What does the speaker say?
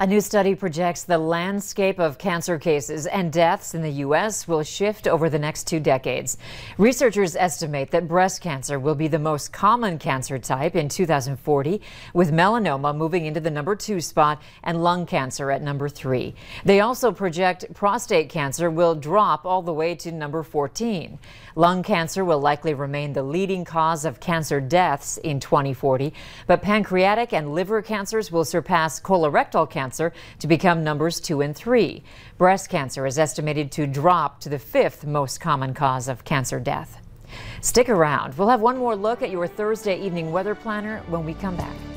A new study projects the landscape of cancer cases and deaths in the U.S. will shift over the next two decades. Researchers estimate that breast cancer will be the most common cancer type in 2040, with melanoma moving into the number two spot and lung cancer at number three. They also project prostate cancer will drop all the way to number 14. Lung cancer will likely remain the leading cause of cancer deaths in 2040, but pancreatic and liver cancers will surpass colorectal cancer cancer to become numbers two and three. Breast cancer is estimated to drop to the fifth most common cause of cancer death. Stick around. We'll have one more look at your Thursday evening weather planner when we come back.